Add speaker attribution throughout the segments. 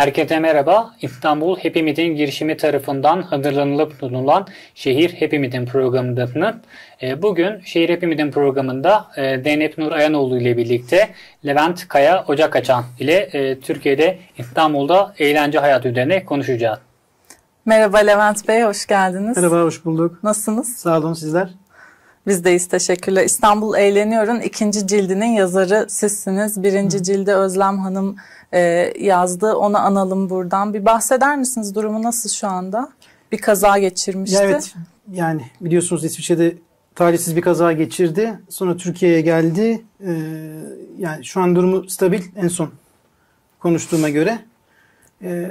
Speaker 1: Herkese merhaba. İstanbul Hepimizin girişimi tarafından hazırlanılıp sunulan Şehir Hepimizin programındasınız. Ee, bugün Şehir Hepimizin programında e, Zeynep Nur Ayanoğlu ile birlikte Levent Kaya Ocak Açan ile e, Türkiye'de İstanbul'da eğlence hayatı üzerine konuşacağız.
Speaker 2: Merhaba Levent Bey, hoş geldiniz. Merhaba, hoş bulduk. Nasılsınız? Sağ olun, sizler? Biz deyiz teşekkürler. İstanbul Eğleniyor'un ikinci cildinin yazarı sizsiniz. Birinci Hı. cilde Özlem Hanım e, yazdı. Onu analım buradan. Bir bahseder misiniz? Durumu nasıl şu anda? Bir kaza geçirmişti. Ya evet.
Speaker 3: Yani biliyorsunuz İsviçre'de talihsiz bir kaza geçirdi. Sonra Türkiye'ye geldi. Ee, yani şu an durumu stabil en son konuştuğuma göre. Ee,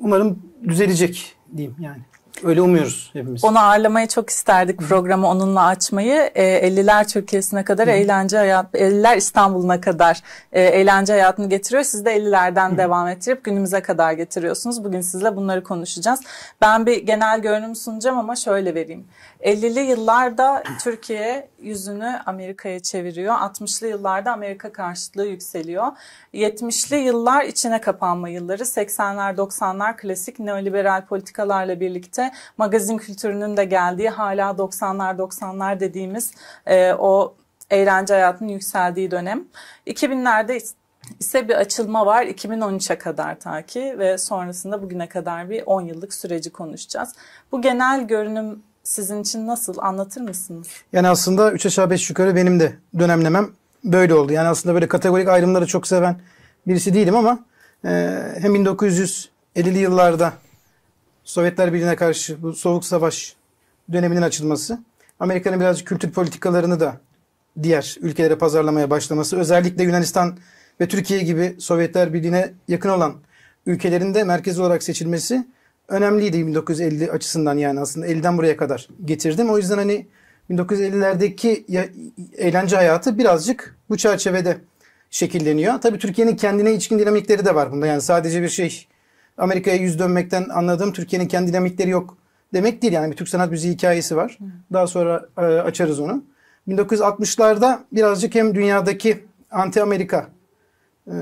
Speaker 3: umarım düzelecek diyeyim yani. Öyle umuyoruz hepimiz. Onu
Speaker 2: ağırlamayı çok isterdik programı onunla açmayı. E, 50'ler Türkiye'sine kadar Hı. eğlence hayat, 50'ler İstanbul'una kadar e, eğlence hayatını getiriyor. Siz de 50'lerden Hı. devam ettirip günümüze kadar getiriyorsunuz. Bugün sizle bunları konuşacağız. Ben bir genel görünüm sunacağım ama şöyle vereyim. 50'li yıllarda Türkiye yüzünü Amerika'ya çeviriyor. 60'lı yıllarda Amerika karşıtlığı yükseliyor. 70'li yıllar içine kapanma yılları. 80'ler 90'lar klasik neoliberal politikalarla birlikte birlikte magazin kültürünün de geldiği hala 90'lar 90'lar dediğimiz e, o eğlence hayatının yükseldiği dönem. 2000'lerde ise bir açılma var 2013'e kadar ta ki ve sonrasında bugüne kadar bir 10 yıllık süreci konuşacağız. Bu genel görünüm sizin için nasıl anlatır mısınız?
Speaker 3: Yani aslında 3 aşağı 5 yukarı benim de dönemlemem böyle oldu. Yani aslında böyle kategorik ayrımları çok seven birisi değilim ama e, hem 1950'li yıllarda Sovyetler Birliği'ne karşı bu Soğuk Savaş döneminin açılması, Amerika'nın birazcık kültür politikalarını da diğer ülkelere pazarlamaya başlaması, özellikle Yunanistan ve Türkiye gibi Sovyetler Birliği'ne yakın olan ülkelerin de merkez olarak seçilmesi önemliydi 1950 açısından yani aslında 50'den buraya kadar getirdim. O yüzden hani 1950'lerdeki eğlence hayatı birazcık bu çerçevede şekilleniyor. Tabii Türkiye'nin kendine içkin dinamikleri de var bunda. Yani sadece bir şey Amerika'ya yüz dönmekten anladığım Türkiye'nin kendi dinamikleri yok demek değil. Yani bir Türk sanat müziği hikayesi var. Daha sonra e, açarız onu. 1960'larda birazcık hem dünyadaki anti-Amerika e,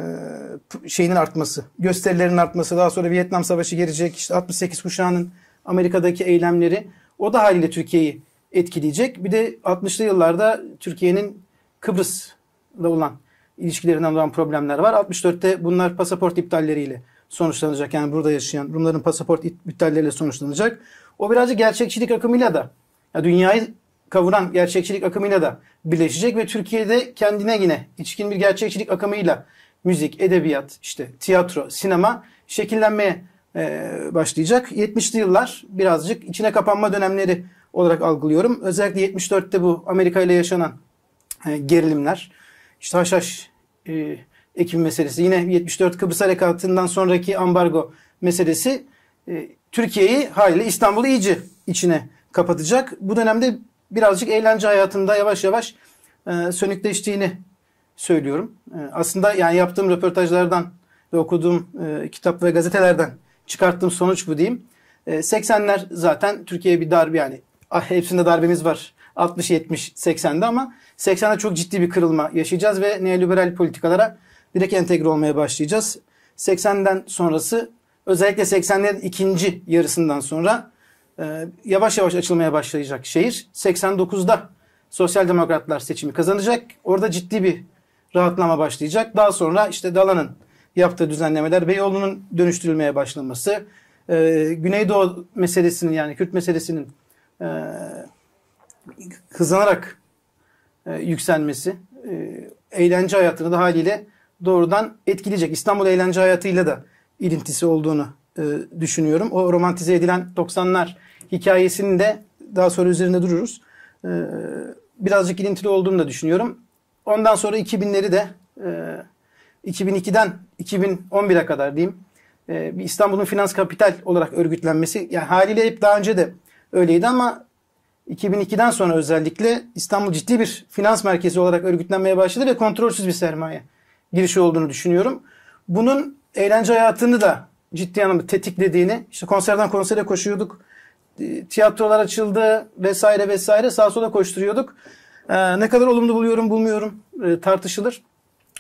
Speaker 3: şeyinin artması, gösterilerin artması, daha sonra Vietnam Savaşı gelecek, işte 68 kuşağının Amerika'daki eylemleri o da haliyle Türkiye'yi etkileyecek. Bir de 60'lı yıllarda Türkiye'nin Kıbrıs'la olan ilişkilerinden olan problemler var. 64'te bunlar pasaport iptalleriyle sonuçlanacak. Yani burada yaşayan Rumların pasaport iptalleriyle sonuçlanacak. O birazcık gerçekçilik akımıyla da ya dünyayı kavuran gerçekçilik akımıyla da birleşecek ve Türkiye'de kendine yine içkin bir gerçekçilik akımıyla müzik, edebiyat, işte tiyatro, sinema şekillenmeye e, başlayacak. 70'li yıllar birazcık içine kapanma dönemleri olarak algılıyorum. Özellikle 74'te bu Amerika ile yaşanan e, gerilimler, işte haşhaş e, Ekim meselesi. Yine 74 Kıbrıs Harekatı'ndan sonraki ambargo meselesi e, Türkiye'yi hayli İstanbul'u iyice içine kapatacak. Bu dönemde birazcık eğlence hayatında yavaş yavaş e, sönükleştiğini söylüyorum. E, aslında yani yaptığım röportajlardan ve okuduğum e, kitap ve gazetelerden çıkarttığım sonuç bu diyeyim. E, 80'ler zaten Türkiye'ye bir darbe yani ah, hepsinde darbemiz var. 60, 70, 80'de ama 80'de çok ciddi bir kırılma yaşayacağız ve neoliberal politikalara direkt entegre olmaya başlayacağız. 80'den sonrası özellikle 80'lerin ikinci yarısından sonra e, yavaş yavaş açılmaya başlayacak şehir. 89'da Sosyal Demokratlar seçimi kazanacak. Orada ciddi bir rahatlama başlayacak. Daha sonra işte Dalan'ın yaptığı düzenlemeler, Beyoğlu'nun dönüştürülmeye başlaması, e, Güneydoğu meselesinin yani Kürt meselesinin e, hızlanarak e, yükselmesi, e, eğlence hayatını da haliyle doğrudan etkileyecek. İstanbul eğlence hayatıyla da ilintisi olduğunu e, düşünüyorum. O romantize edilen 90'lar hikayesini de daha sonra üzerinde dururuz. E, birazcık ilintili olduğunu da düşünüyorum. Ondan sonra 2000'leri de e, 2002'den 2011'e kadar diyeyim. E, İstanbul'un finans kapital olarak örgütlenmesi yani haliyle hep daha önce de öyleydi ama 2002'den sonra özellikle İstanbul ciddi bir finans merkezi olarak örgütlenmeye başladı ve kontrolsüz bir sermaye girişi olduğunu düşünüyorum. Bunun eğlence hayatını da ciddi anlamda tetiklediğini, işte konserden konsere koşuyorduk, e, tiyatrolar açıldı vesaire vesaire sağa sola koşturuyorduk. Ee, ne kadar olumlu buluyorum bulmuyorum ee, tartışılır.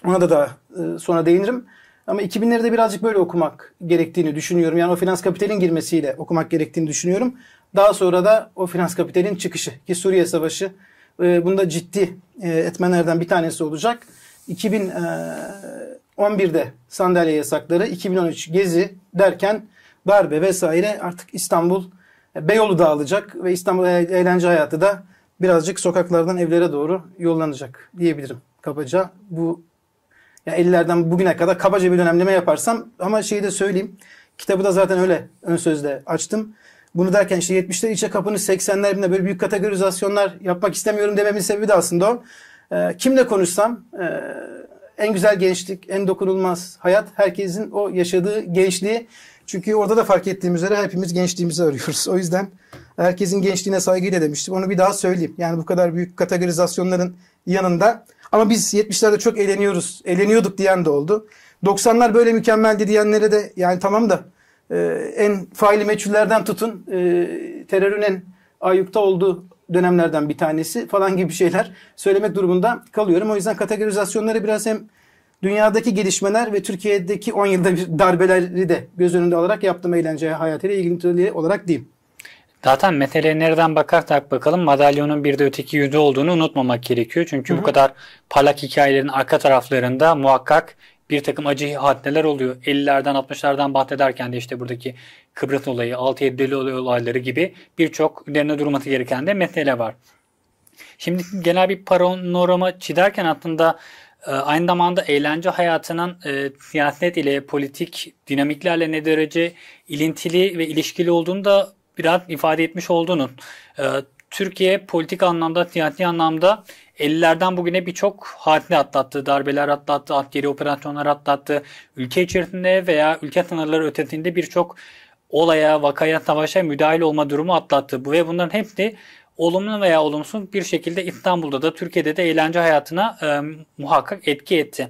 Speaker 3: Ona da daha e, sonra değinirim. Ama 2000'leri de birazcık böyle okumak gerektiğini düşünüyorum. Yani o finans kapitalin girmesiyle okumak gerektiğini düşünüyorum. Daha sonra da o finans kapitalin çıkışı ki Suriye Savaşı e, bunda ciddi e, etmenlerden bir tanesi olacak. 2011'de e, sandalye yasakları, 2013 gezi derken darbe vesaire artık İstanbul e, Beyoğlu dağılacak ve İstanbul e, eğlence hayatı da birazcık sokaklardan evlere doğru yollanacak diyebilirim kabaca. Bu ya yani bugüne kadar kabaca bir dönemleme yaparsam ama şeyi de söyleyeyim. Kitabı da zaten öyle ön sözde açtım. Bunu derken işte 70'ler içe kapını 80'ler böyle büyük kategorizasyonlar yapmak istemiyorum dememin sebebi de aslında o. E, kimle konuşsam e, en güzel gençlik, en dokunulmaz hayat herkesin o yaşadığı gençliği. Çünkü orada da fark ettiğimiz üzere hepimiz gençliğimizi arıyoruz. O yüzden herkesin gençliğine saygıyla demiştim. Onu bir daha söyleyeyim. Yani bu kadar büyük kategorizasyonların yanında. Ama biz 70'lerde çok eğleniyoruz, eğleniyorduk diyen de oldu. 90'lar böyle mükemmeldi diyenlere de yani tamam da e, en faili meçhullerden tutun e, terörün en ayyukta olduğu dönemlerden bir tanesi falan gibi şeyler söylemek durumunda kalıyorum. O yüzden kategorizasyonları biraz hem dünyadaki gelişmeler ve Türkiye'deki 10 yılda bir darbeleri de göz önünde alarak yaptığım eğlenceye hayatıyla ilgili olarak diyeyim.
Speaker 1: Zaten meseleye nereden bakarsak bakalım madalyonun bir de öteki yüzü olduğunu unutmamak gerekiyor. Çünkü Hı-hı. bu kadar parlak hikayelerin arka taraflarında muhakkak bir takım acı hadneler oluyor. 50'lerden 60'lardan bahsederken de işte buradaki Kıbrıs olayı, 6-7'li olayları gibi birçok üzerine durması gereken de mesele var. Şimdi genel bir panorama çizerken aslında e, aynı zamanda eğlence hayatının e, siyaset ile politik dinamiklerle ne derece ilintili ve ilişkili olduğunu da biraz ifade etmiş olduğunun. E, Türkiye politik anlamda, siyasi anlamda 50'lerden bugüne birçok hadine atlattı, darbeler atlattı, askeri operasyonlar atlattı. Ülke içerisinde veya ülke sınırları ötesinde birçok olaya, vakaya, savaşa müdahil olma durumu atlattı. Bu ve bunların hepsi olumlu veya olumsuz bir şekilde İstanbul'da da Türkiye'de de eğlence hayatına e, muhakkak etki etti.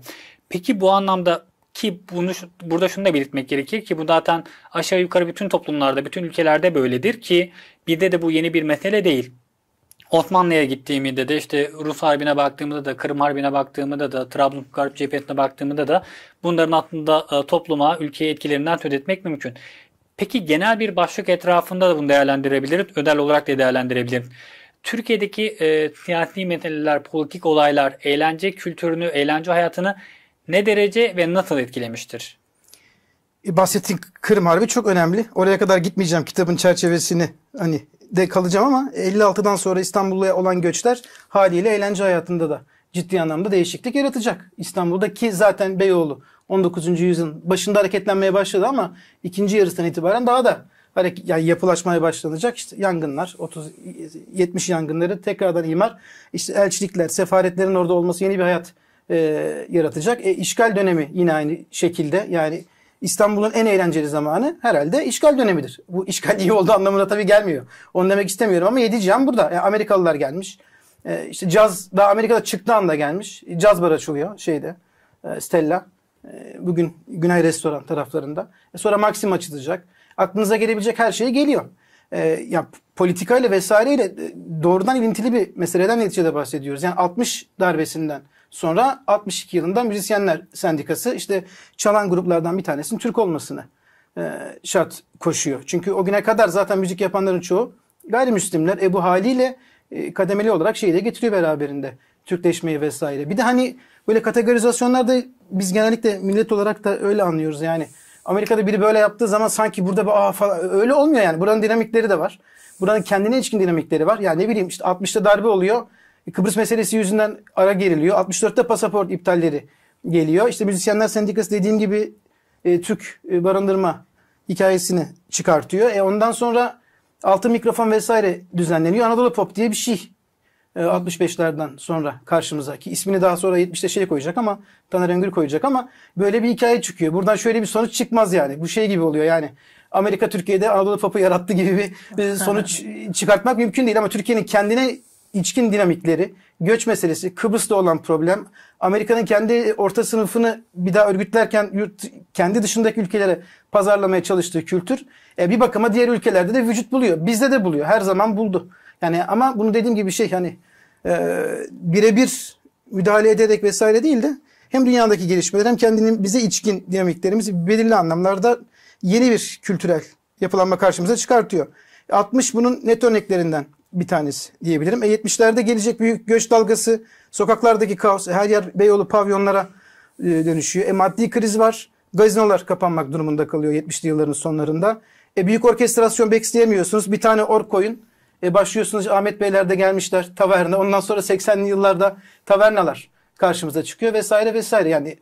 Speaker 1: Peki bu anlamda ki bunu burada şunu da belirtmek gerekir ki bu zaten aşağı yukarı bütün toplumlarda, bütün ülkelerde böyledir ki bir de de bu yeni bir mesele değil. Osmanlı'ya gittiğimde de işte Rus Harbi'ne baktığımda da Kırım Harbi'ne baktığımda da Trabzon Garp Cephesi'ne baktığımda da bunların aslında e, topluma, ülkeye etkilerinden söz etmek mümkün. Peki genel bir başlık etrafında da bunu değerlendirebiliriz. Ödel olarak da değerlendirebiliriz. Türkiye'deki e, siyasi meseleler, politik olaylar, eğlence kültürünü, eğlence hayatını ne derece ve nasıl etkilemiştir?
Speaker 3: E, bahsettiğin Kırım Harbi çok önemli. Oraya kadar gitmeyeceğim kitabın çerçevesini hani de kalacağım ama 56'dan sonra İstanbul'a olan göçler haliyle eğlence hayatında da ciddi anlamda değişiklik yaratacak. İstanbul'daki zaten Beyoğlu 19. yüzyılın başında hareketlenmeye başladı ama ikinci yarısından itibaren daha da hareket, yani yapılaşmaya başlanacak. İşte yangınlar, 30 70 yangınları tekrardan imar, işte elçilikler, sefaretlerin orada olması yeni bir hayat e, yaratacak. E, işgal dönemi yine aynı şekilde yani İstanbul'un en eğlenceli zamanı herhalde işgal dönemidir. Bu işgal iyi olduğu anlamına tabii gelmiyor. Onu demek istemiyorum ama 7 Cihan burada. Yani e, Amerikalılar gelmiş. E, işte caz daha Amerika'da çıktı anda gelmiş. E, caz bar açılıyor şeyde. E, Stella. E, bugün Güney Restoran taraflarında. E, sonra Maxim açılacak. Aklınıza gelebilecek her şey geliyor. E, ya politikayla vesaireyle e, doğrudan ilintili bir meseleden neticede bahsediyoruz. Yani 60 darbesinden sonra 62 yılında Müzisyenler Sendikası işte çalan gruplardan bir tanesinin Türk olmasını e, şart koşuyor. Çünkü o güne kadar zaten müzik yapanların çoğu gayrimüslimler. Ebu haliyle e, kademeli olarak şeyi de getiriyor beraberinde. Türkleşmeyi vesaire. Bir de hani böyle kategorizasyonlarda biz genellikle millet olarak da öyle anlıyoruz yani. Amerika'da biri böyle yaptığı zaman sanki burada bir aa falan öyle olmuyor yani. Buranın dinamikleri de var. Buranın kendine ilişkin dinamikleri var. Yani ne bileyim işte 60'ta darbe oluyor. E, Kıbrıs meselesi yüzünden ara geriliyor. 64'te pasaport iptalleri geliyor. İşte müzisyenler sendikası dediğim gibi e, Türk e, barındırma hikayesini çıkartıyor. E ondan sonra altı mikrofon vesaire düzenleniyor. Anadolu Pop diye bir şey e, 65'lerden sonra karşımıza ki ismini daha sonra 70'te şey koyacak ama Taner Öngür koyacak ama böyle bir hikaye çıkıyor. Buradan şöyle bir sonuç çıkmaz yani. Bu şey gibi oluyor yani. Amerika Türkiye'de Anadolu Pop'u yarattı gibi bir e, sonuç çıkartmak mümkün değil ama Türkiye'nin kendine içkin dinamikleri, göç meselesi, Kıbrıs'ta olan problem, Amerika'nın kendi orta sınıfını bir daha örgütlerken yurt, kendi dışındaki ülkelere pazarlamaya çalıştığı kültür e, bir bakıma diğer ülkelerde de vücut buluyor. Bizde de buluyor. Her zaman buldu. Yani ama bunu dediğim gibi şey hani e, birebir müdahale ederek vesaire değil de hem dünyadaki gelişmeler hem kendinin bize içkin dinamiklerimizi belirli anlamlarda yeni bir kültürel yapılanma karşımıza çıkartıyor. 60 bunun net örneklerinden bir tanesi diyebilirim. E 70'lerde gelecek büyük göç dalgası, sokaklardaki kaos, her yer Beyoğlu pavyonlara e, dönüşüyor. E maddi kriz var. Gazinolar kapanmak durumunda kalıyor 70'li yılların sonlarında. E büyük orkestrasyon bekleyemiyorsunuz. Bir tane ork koyun. E başlıyorsunuz Ahmet Beyler de gelmişler taverna. Ondan sonra 80'li yıllarda tavernalar karşımıza çıkıyor vesaire vesaire. Yani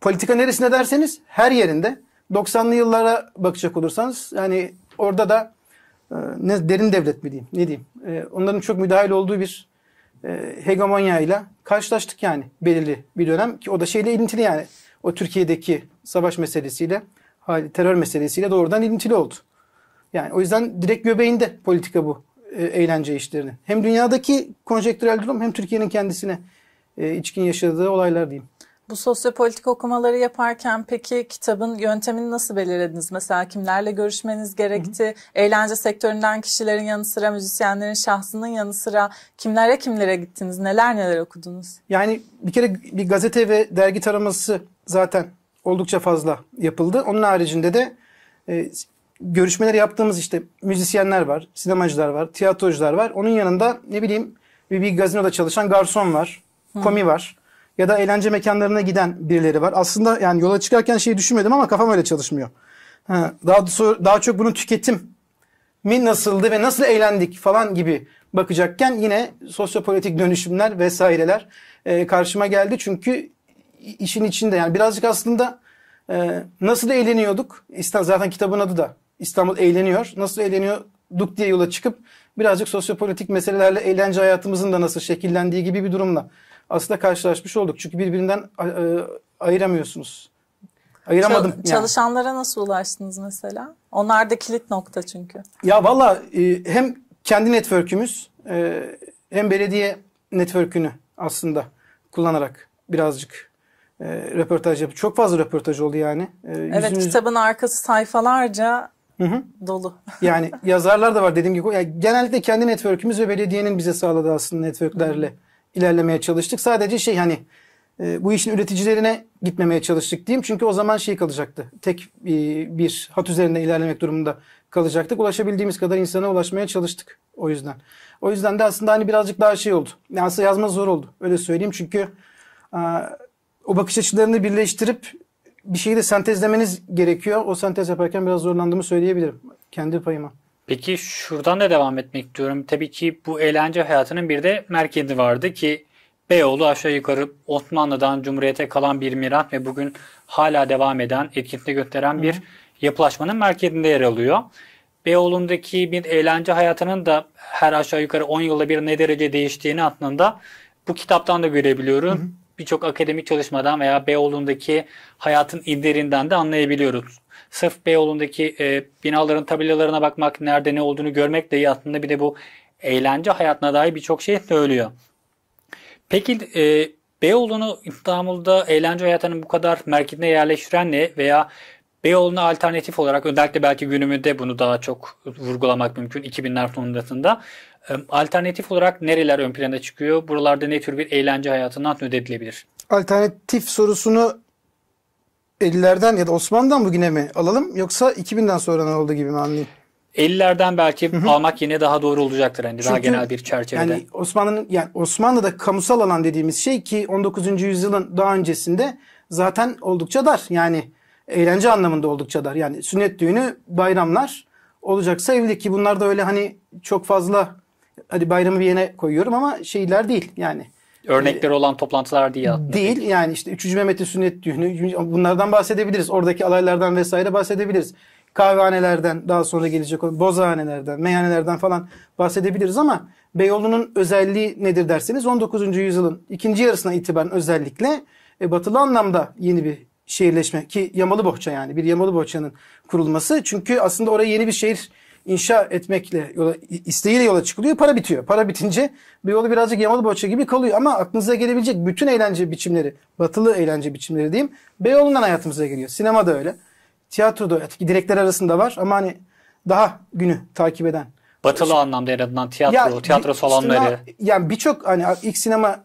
Speaker 3: politika neresine derseniz her yerinde 90'lı yıllara bakacak olursanız yani orada da ee, ne derin devlet mi diyeyim ne diyeyim e, onların çok müdahil olduğu bir e, ile karşılaştık yani belirli bir dönem ki o da şeyle ilintili yani o Türkiye'deki savaş meselesiyle terör meselesiyle doğrudan ilintili oldu. Yani o yüzden direkt göbeğinde politika bu e, eğlence işlerini. Hem dünyadaki konjektürel durum hem Türkiye'nin kendisine e, içkin yaşadığı olaylar diyeyim.
Speaker 2: Bu sosyopolitik okumaları yaparken peki kitabın yöntemini nasıl belirlediniz? Mesela kimlerle görüşmeniz gerekti? Hı hı. Eğlence sektöründen kişilerin yanı sıra, müzisyenlerin şahsının yanı sıra kimlere kimlere gittiniz? Neler neler okudunuz? Yani
Speaker 3: bir kere bir gazete ve dergi taraması zaten oldukça fazla yapıldı. Onun haricinde de e, görüşmeler yaptığımız işte müzisyenler var, sinemacılar var, tiyatrocular var. Onun yanında ne bileyim bir, bir gazinoda çalışan garson var, komi var ya da eğlence mekanlarına giden birileri var. Aslında yani yola çıkarken şeyi düşünmedim ama kafam öyle çalışmıyor. daha daha çok bunun tüketim mi nasıldı ve nasıl eğlendik falan gibi bakacakken yine sosyopolitik dönüşümler vesaireler e, karşıma geldi. Çünkü işin içinde yani birazcık aslında e, nasıl eğleniyorduk? İstanbul, zaten kitabın adı da İstanbul eğleniyor. Nasıl eğleniyorduk diye yola çıkıp birazcık sosyopolitik meselelerle eğlence hayatımızın da nasıl şekillendiği gibi bir durumla aslında karşılaşmış olduk. Çünkü birbirinden e, ayıramıyorsunuz. Ayıramadım. Çal- yani.
Speaker 2: Çalışanlara nasıl ulaştınız mesela? Onlar da kilit nokta çünkü.
Speaker 3: Ya valla e, hem kendi network'ümüz e, hem belediye network'ünü aslında kullanarak birazcık e, röportaj yapıp çok fazla röportaj oldu yani. E, evet yüzünüz... kitabın
Speaker 2: arkası sayfalarca Hı-hı. dolu.
Speaker 3: yani yazarlar da var dediğim gibi. Yani genellikle kendi network'ümüz ve belediyenin bize sağladığı aslında network'lerle. Hı-hı ilerlemeye çalıştık. Sadece şey hani e, bu işin üreticilerine gitmemeye çalıştık diyeyim. Çünkü o zaman şey kalacaktı. Tek e, bir hat üzerinde ilerlemek durumunda kalacaktık. Ulaşabildiğimiz kadar insana ulaşmaya çalıştık o yüzden. O yüzden de aslında hani birazcık daha şey oldu. Yani aslında yazma zor oldu. Öyle söyleyeyim çünkü e, o bakış açılarını birleştirip bir şeyi de sentezlemeniz gerekiyor. O sentez yaparken biraz zorlandığımı söyleyebilirim. Kendi payıma.
Speaker 1: Peki şuradan da devam etmek diyorum. Tabii ki bu eğlence hayatının bir de merkezi vardı ki Beyoğlu aşağı yukarı Osmanlı'dan Cumhuriyet'e kalan bir miras ve bugün hala devam eden, etkisini gösteren bir yapılaşmanın merkezinde yer alıyor. Beyoğlu'ndaki bir eğlence hayatının da her aşağı yukarı 10 yılda bir ne derece değiştiğini aslında bu kitaptan da görebiliyorum. Birçok akademik çalışmadan veya Beyoğlu'ndaki hayatın izlerinden de anlayabiliyoruz sırf Beyoğlu'ndaki e, binaların tabelalarına bakmak, nerede ne olduğunu görmek de iyi aslında bir de bu eğlence hayatına dair birçok şey söylüyor. Peki e, Beyoğlu'nu İstanbul'da eğlence hayatının bu kadar merkezine yerleştiren ne veya Beyoğlu'na alternatif olarak özellikle belki günümüzde bunu daha çok vurgulamak mümkün 2000'ler sonrasında. E, alternatif olarak nereler ön plana çıkıyor? Buralarda ne tür bir eğlence hayatından söz edilebilir?
Speaker 3: Alternatif sorusunu 50'lerden ya da Osmanlı'dan bugüne mi alalım yoksa 2000'den sonra ne oldu gibi mi anlayayım?
Speaker 1: 50'lerden belki Hı-hı. almak yine daha doğru olacaktır hani Çünkü, daha genel bir çerçevede. Yani
Speaker 3: Osmanlı'nın yani Osmanlı'da kamusal alan dediğimiz şey ki 19. yüzyılın daha öncesinde zaten oldukça dar. Yani eğlence anlamında oldukça dar. Yani sünnet düğünü, bayramlar olacaksa evlilik ki bunlar da öyle hani çok fazla hadi bayramı bir yere koyuyorum ama şeyler değil yani
Speaker 1: Örnekleri ee, olan toplantılar diye atladım. Değil
Speaker 3: yani işte 3. Mehmet'in sünnet düğünü bunlardan bahsedebiliriz. Oradaki alaylardan vesaire bahsedebiliriz. Kahvehanelerden daha sonra gelecek olan bozahanelerden, meyhanelerden falan bahsedebiliriz ama Beyoğlu'nun özelliği nedir derseniz 19. yüzyılın ikinci yarısına itibaren özellikle e, batılı anlamda yeni bir şehirleşme ki Yamalı Bohça yani bir Yamalı Bohça'nın kurulması. Çünkü aslında oraya yeni bir şehir inşa etmekle yola, isteğiyle yola çıkılıyor. Para bitiyor. Para bitince bir yolu birazcık yamalı boğaça gibi kalıyor. Ama aklınıza gelebilecek bütün eğlence biçimleri, batılı eğlence biçimleri diyeyim, Beyoğlu'ndan hayatımıza geliyor. Sinema da öyle. Tiyatro da öyle. Direkler arasında var ama hani daha günü takip eden.
Speaker 1: Batılı işte, anlamda en azından tiyatro, ya, tiyatro salonları. Sinema,
Speaker 3: yani birçok hani ilk sinema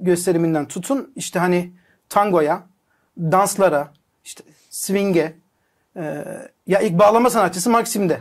Speaker 3: gösteriminden tutun işte hani tangoya, danslara, işte swing'e, e, ya ilk bağlama sanatçısı Maxim'de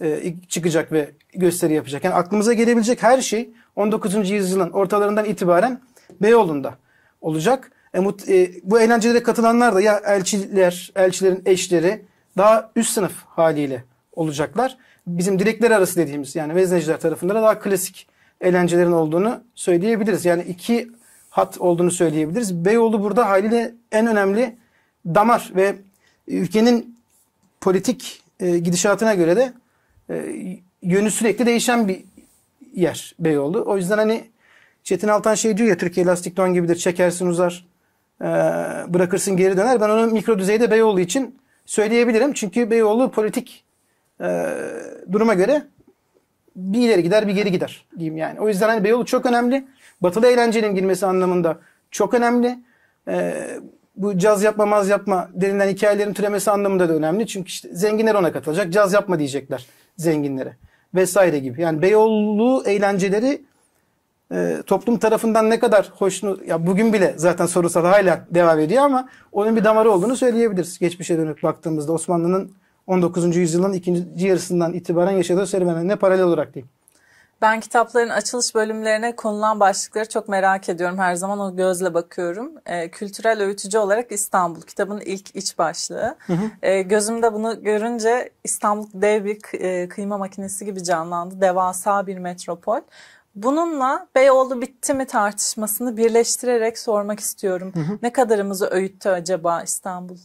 Speaker 3: e, çıkacak ve gösteri yapacak. Yani aklımıza gelebilecek her şey 19. yüzyılın ortalarından itibaren Beyoğlu'nda olacak. E, mut, e, bu eğlencelere katılanlar da ya elçiler, elçilerin eşleri daha üst sınıf haliyle olacaklar. Bizim direkler arası dediğimiz yani vezneciler tarafından da daha klasik eğlencelerin olduğunu söyleyebiliriz. Yani iki hat olduğunu söyleyebiliriz. Beyoğlu burada haliyle en önemli damar ve ülkenin politik e, gidişatına göre de e, yönü sürekli değişen bir yer Beyoğlu. O yüzden hani Çetin Altan şey diyor ya Türkiye lastik don gibidir çekersin uzar e, bırakırsın geri döner. Ben onu mikro düzeyde Beyoğlu için söyleyebilirim. Çünkü Beyoğlu politik e, duruma göre bir ileri gider bir geri gider diyeyim yani. O yüzden hani Beyoğlu çok önemli. Batılı eğlencenin girmesi anlamında çok önemli. Ee, bu caz yapma maz yapma denilen hikayelerin türemesi anlamında da önemli. Çünkü işte zenginler ona katılacak. Caz yapma diyecekler zenginlere vesaire gibi. Yani Beyoğlu eğlenceleri e, toplum tarafından ne kadar hoşnut ya bugün bile zaten sorusal hala devam ediyor ama onun bir damarı olduğunu söyleyebiliriz. Geçmişe dönüp baktığımızda Osmanlı'nın 19. yüzyılın ikinci yarısından itibaren yaşadığı serüvene ne paralel olarak diyeyim.
Speaker 2: Ben kitapların açılış bölümlerine konulan başlıkları çok merak ediyorum. Her zaman o gözle bakıyorum. E, kültürel öğütücü olarak İstanbul kitabın ilk iç başlığı. Hı hı. E, gözümde bunu görünce İstanbul dev bir e, kıyma makinesi gibi canlandı. Devasa bir metropol. Bununla Beyoğlu bitti mi tartışmasını birleştirerek sormak istiyorum. Hı hı. Ne kadarımızı öğüttü acaba İstanbul?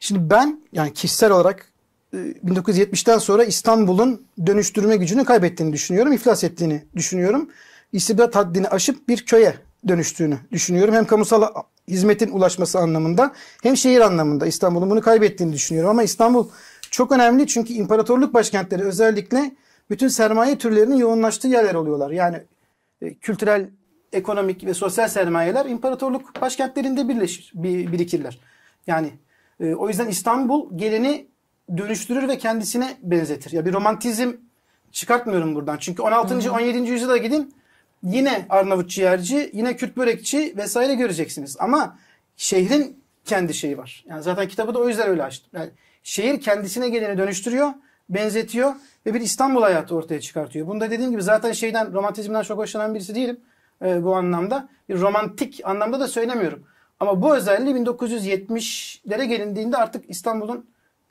Speaker 3: Şimdi ben yani kişisel olarak 1970'ten ee, sonra İstanbul'un dönüştürme gücünü kaybettiğini düşünüyorum. İflas ettiğini düşünüyorum. İstibdat haddini aşıp bir köye dönüştüğünü düşünüyorum. Hem kamusal hizmetin ulaşması anlamında hem şehir anlamında İstanbul'un bunu kaybettiğini düşünüyorum. Ama İstanbul çok önemli çünkü imparatorluk başkentleri özellikle bütün sermaye türlerinin yoğunlaştığı yerler oluyorlar. Yani e, kültürel, ekonomik ve sosyal sermayeler imparatorluk başkentlerinde birleşir, birikirler. Yani e, o yüzden İstanbul geleni dönüştürür ve kendisine benzetir. Ya bir romantizm çıkartmıyorum buradan. Çünkü 16. Hı hı. 17. yüzyıla gidin yine Arnavut ciğerci, yine Kürt börekçi vesaire göreceksiniz. Ama şehrin kendi şeyi var. Yani zaten kitabı da o yüzden öyle açtım. Yani şehir kendisine geleni dönüştürüyor, benzetiyor ve bir İstanbul hayatı ortaya çıkartıyor. Bunda dediğim gibi zaten şeyden romantizmden çok hoşlanan birisi değilim e, bu anlamda. Bir romantik anlamda da söylemiyorum. Ama bu özelliği 1970'lere gelindiğinde artık İstanbul'un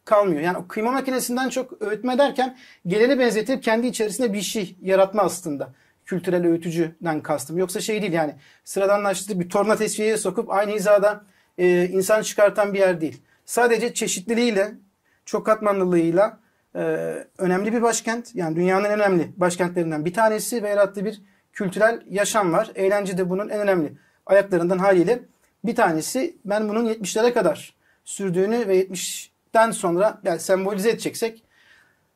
Speaker 3: kalmıyor. Yani o kıyma makinesinden çok öğütme derken geleni benzetip kendi içerisinde bir şey yaratma aslında. Kültürel öğütücüden kastım. Yoksa şey değil yani sıradanlaştırıp bir torna tesviyeye sokup aynı hizada e, insan çıkartan bir yer değil. Sadece çeşitliliğiyle, çok katmanlılığıyla e, önemli bir başkent. Yani dünyanın önemli başkentlerinden bir tanesi ve yarattığı bir kültürel yaşam var. Eğlence de bunun en önemli ayaklarından haliyle bir tanesi. Ben bunun 70'lere kadar sürdüğünü ve 70 den sonra yani sembolize edeceksek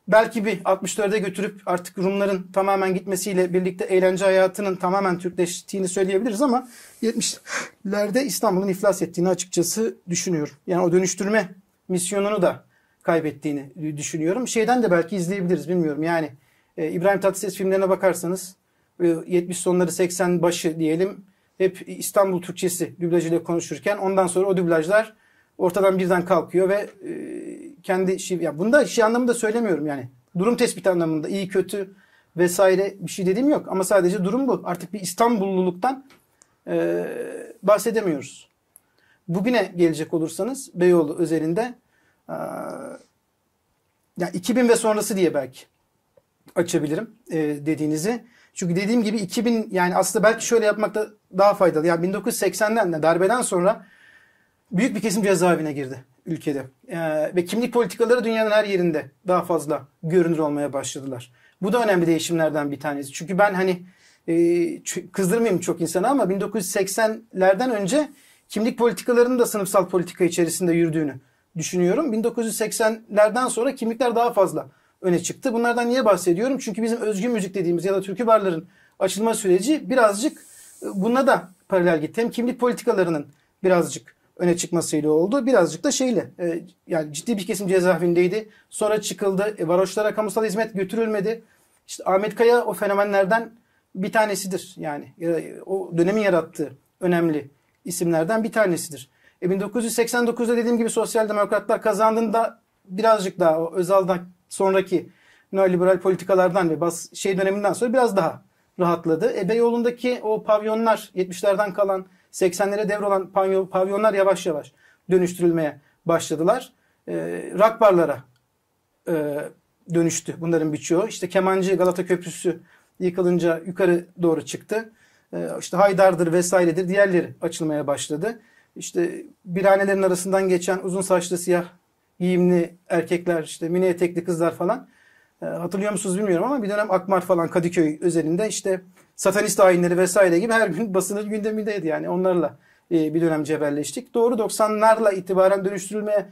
Speaker 3: belki bir 64'e götürüp artık Rumların tamamen gitmesiyle birlikte eğlence hayatının tamamen Türkleştiğini söyleyebiliriz ama 70'lerde İstanbul'un iflas ettiğini açıkçası düşünüyorum. Yani o dönüştürme misyonunu da kaybettiğini düşünüyorum. Şeyden de belki izleyebiliriz bilmiyorum. Yani e, İbrahim Tatlıses filmlerine bakarsanız 70 e, sonları 80 başı diyelim hep İstanbul Türkçesi dublajıyla konuşurken ondan sonra o dublajlar ortadan birden kalkıyor ve e, kendi şey ya bunda şey anlamında söylemiyorum yani. Durum tespit anlamında iyi kötü vesaire bir şey dediğim yok ama sadece durum bu. Artık bir İstanbulluluktan e, bahsedemiyoruz. Bugüne gelecek olursanız Beyoğlu üzerinde e, ya 2000 ve sonrası diye belki açabilirim e, dediğinizi. Çünkü dediğim gibi 2000 yani aslında belki şöyle yapmak da daha faydalı. Yani 1980'den de darbeden sonra büyük bir kesim cezaevine girdi ülkede. Ee, ve kimlik politikaları dünyanın her yerinde daha fazla görünür olmaya başladılar. Bu da önemli değişimlerden bir tanesi. Çünkü ben hani e, kızdırmayayım çok insanı ama 1980'lerden önce kimlik politikalarının da sınıfsal politika içerisinde yürüdüğünü düşünüyorum. 1980'lerden sonra kimlikler daha fazla öne çıktı. Bunlardan niye bahsediyorum? Çünkü bizim özgü müzik dediğimiz ya da türkü barların açılma süreci birazcık e, bununla da paralel gitti. Hem kimlik politikalarının birazcık öne çıkmasıyla oldu. Birazcık da şeyle e, yani ciddi bir kesim cezaevindeydi. Sonra çıkıldı. E, varoşlara kamusal hizmet götürülmedi. İşte Ahmet Kaya o fenomenlerden bir tanesidir. Yani e, o dönemin yarattığı önemli isimlerden bir tanesidir. E, 1989'da dediğim gibi sosyal demokratlar kazandığında birazcık daha o Özal'dan sonraki neoliberal politikalardan ve bas şey döneminden sonra biraz daha rahatladı. E, Beyoğlu'ndaki o pavyonlar 70'lerden kalan 80'lere devrolan pavyonlar yavaş yavaş dönüştürülmeye başladılar. E, ee, rock barlara e, dönüştü bunların birçoğu. İşte Kemancı Galata Köprüsü yıkılınca yukarı doğru çıktı. E, işte Haydar'dır vesairedir diğerleri açılmaya başladı. İşte birhanelerin arasından geçen uzun saçlı siyah giyimli erkekler işte mini etekli kızlar falan. E, hatırlıyor musunuz bilmiyorum ama bir dönem Akmar falan Kadıköy özelinde işte satanist ayinleri vesaire gibi her gün basının gündemindeydi yani onlarla e, bir dönem cebelleştik. Doğru 90'larla itibaren dönüştürülmeye